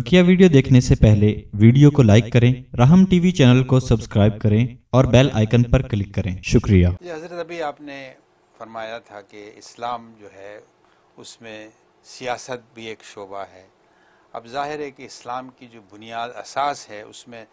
बकिया वीडियो देखने से पहले वीडियो को लाइक करें राहम टीवी चैनल को सब्सक्राइब करें और बेल आइकन पर क्लिक करें शुक्रिया हजरत अभी आपने फरमाया था कि इस्लाम जो है उसमें सियासत भी एक शोबा है अब ज़ाहिर है कि इस्लाम की जो बुनियाद असास है उसमें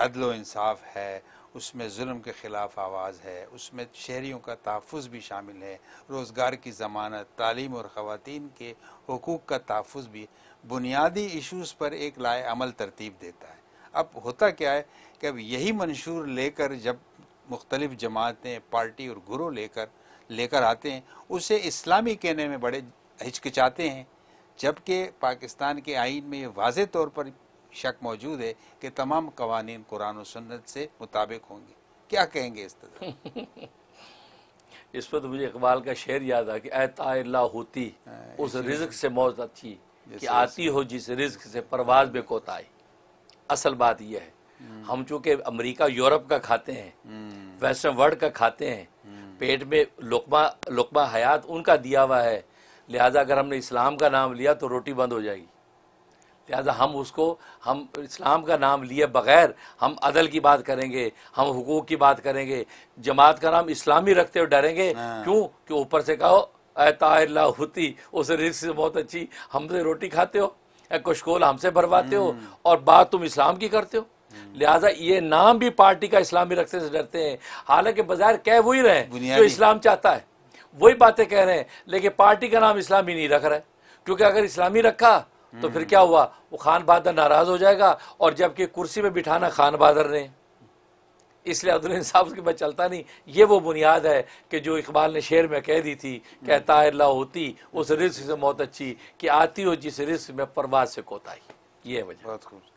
अदल इंसाफ है उसमें जुल्म के ख़िलाफ़ आवाज़ है उसमें शहरीों का तहफ़ भी शामिल है रोज़गार की ज़मानत तालीम और ख़वान के हकूक़ का तहफ़ भी बुनियादी इशूज़ पर एक लाए अमल तरतीब देता है अब होता क्या है कि अब यही मंशूर लेकर जब मुख्तलिफ जमातें पार्टी और गुरु लेकर लेकर आते हैं उसे इस्लामी कहने में बड़े हिचकिचाते हैं जबकि पाकिस्तान के आइन में वाज तौर पर शक मौजूद है कि तमाम कवानीन कुरान और सन्नत से मुताबिक होंगे क्या कहेंगे इस तरह इस पर तो मुझे इकबाल का शेर याद आ कि अल्लाह होती हाँ, उस रिज्क से मौत अच्छी कि आती हो जिस रिज्क से परवाज में कोताई असल बात यह है हम्म। हम चूंकि अमेरिका यूरोप का खाते हैं हम्म। वेस्टर्न वर्ल्ड का खाते हैं हम्म। पेट में लुकमा लुकमा हयात उनका दिया हुआ है लिहाजा अगर हमने इस्लाम का नाम लिया तो रोटी बंद हो जाएगी लिहाजा हम उसको हम इस्लाम का नाम लिए बग़ैर हम अदल की बात करेंगे हम हुकूक की बात करेंगे जमात का नाम इस्लामी रखते हुए डरेंगे हाँ। क्यों कि ऊपर से कहो अताला होती उस रिस्क से बहुत अच्छी हमसे तो रोटी खाते हो कुशकोल हमसे भरवाते हो हम्म। और बात तुम इस्लाम की करते हो हम्म। लिहाजा ये नाम भी पार्टी का इस्लामी रखते से डरते हैं हालांकि बाजार कह वही रहे जो इस्लाम चाहता है वही बातें कह रहे हैं लेकिन पार्टी का नाम इस्लामी नहीं रख रहे क्योंकि अगर इस्लामी रखा तो फिर क्या हुआ वो खान बहादुर नाराज हो जाएगा और जबकि कुर्सी में बिठाना खान बहादुर ने इसलिए अब्दुल इंसाफ के बाद चलता नहीं ये वो बुनियाद है कि जो इकबाल ने शेर में कह दी थी कहता हम्म। है ला होती उस रिस्क से मौत अच्छी कि आती हो जिस रिस्क में परवाज से कोताही ये वजह